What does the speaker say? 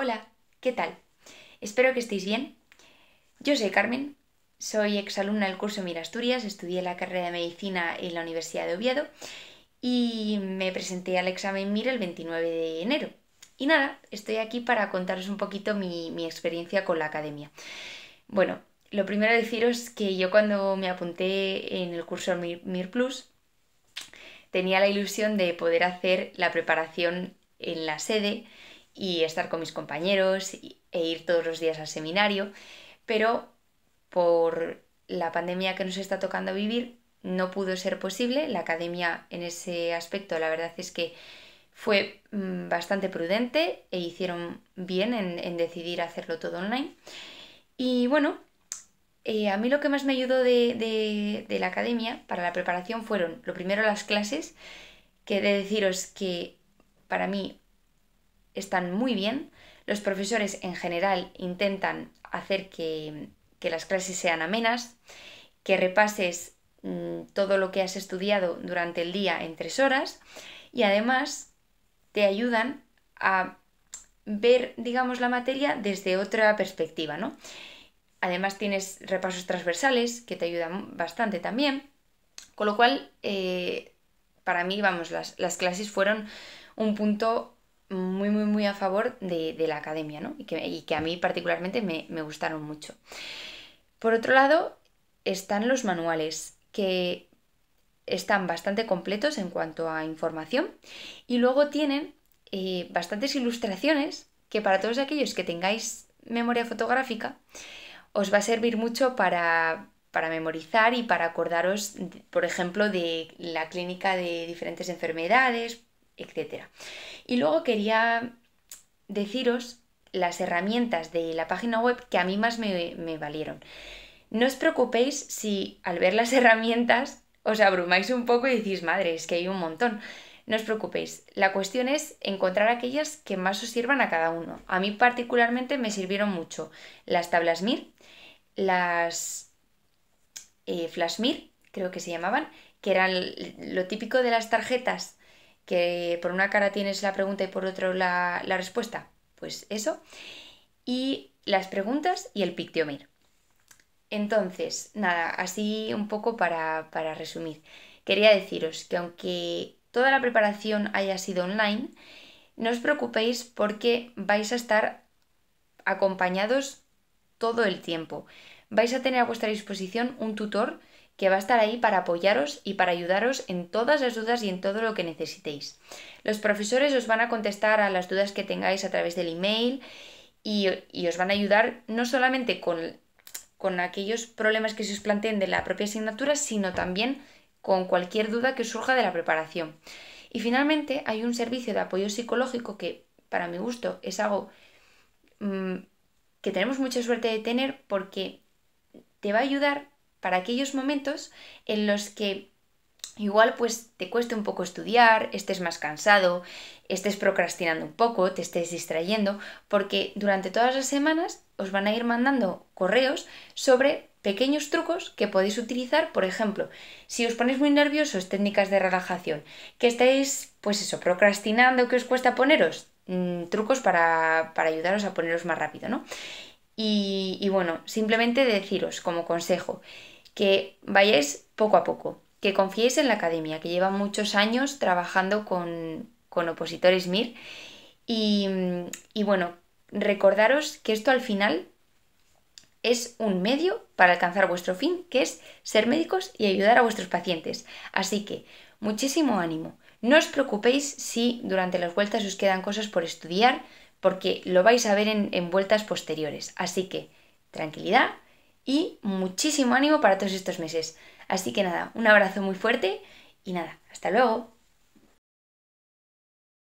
Hola, ¿qué tal? Espero que estéis bien. Yo soy Carmen, soy exalumna del curso Asturias, estudié la carrera de medicina en la Universidad de Oviedo y me presenté al examen MIR el 29 de enero. Y nada, estoy aquí para contaros un poquito mi, experiencia con la academia. Bueno, lo primero deciros que yo cuando me apunté en el curso MIR, MIR Plus tenía la ilusión de poder hacer la preparación en la sede y estar con mis compañeros e ir todos los días al seminario, pero por la pandemia que nos está tocando vivir no pudo ser posible. La academia en ese aspecto la verdad es que fue mm, bastante prudente e hicieron bien en, decidir hacerlo todo online. Y bueno, eh, a mí lo que más me ayudó de, de, la academia para la preparación fueron, lo primero, las clases, que de deciros que para mí están muy bien. Los profesores en general intentan hacer que, las clases sean amenas, que repases mm, todo lo que has estudiado durante el día en tres horas y además te ayudan a ver, digamos, la materia desde otra perspectiva, Además tienes repasos transversales que te ayudan bastante también, con lo cual, eh, para mí, vamos, las, las clases fueron un punto muy, muy, muy a favor de, la academia, Y que, a mí particularmente me, gustaron mucho. Por otro lado, están los manuales, que están bastante completos en cuanto a información y luego tienen eh, bastantes ilustraciones que para todos aquellos que tengáis memoria fotográfica os va a servir mucho para, para memorizar y para acordaros, por ejemplo, de la clínica de diferentes enfermedades, etc. Y luego quería deciros las herramientas de la página web que a mí más me, valieron. No os preocupéis si al ver las herramientas os abrumáis un poco y decís, madre, es que hay un montón. No os preocupéis, la cuestión es encontrar aquellas que más os sirvan a cada uno. A mí particularmente me sirvieron mucho las tablas MIR, las eh, flash MIR, creo que se llamaban, que eran lo típico de las tarjetas que por una cara tienes la pregunta y por otro la, respuesta. Pues eso. Y las preguntas y el Pictiomir. Entonces, nada, así un poco para, para resumir. Quería deciros que aunque toda la preparación haya sido online, no os preocupéis porque vais a estar acompañados todo el tiempo. Vais a tener a vuestra disposición un tutor que va a estar ahí para apoyaros y para ayudaros en todas las dudas y en todo lo que necesitéis. Los profesores os van a contestar a las dudas que tengáis a través del email y, y os van a ayudar no solamente con, aquellos problemas que se os planteen de la propia asignatura, sino también con cualquier duda que surja de la preparación. Y finalmente hay un servicio de apoyo psicológico que para mi gusto es algo mm, que tenemos mucha suerte de tener porque te va a ayudar para aquellos momentos en los que igual pues te cueste un poco estudiar, estés más cansado, estés procrastinando un poco, te estés distrayendo, porque durante todas las semanas os van a ir mandando correos sobre pequeños trucos que podéis utilizar, por ejemplo, si os ponéis muy nerviosos, técnicas de relajación, que estáis, pues eso, procrastinando, que os cuesta poneros, mm, trucos para, para ayudaros a poneros más rápido, ¿no? Y, bueno, simplemente deciros como consejo que vayáis poco a poco, que confiéis en la academia, que lleva muchos años trabajando con, con opositores MIR. Y, y, bueno, recordaros que esto al final es un medio para alcanzar vuestro fin, que es ser médicos y ayudar a vuestros pacientes. Así que, muchísimo ánimo. No os preocupéis si durante las vueltas os quedan cosas por estudiar, porque lo vais a ver en, vueltas posteriores. Así que tranquilidad y muchísimo ánimo para todos estos meses. Así que nada, un abrazo muy fuerte y nada, hasta luego.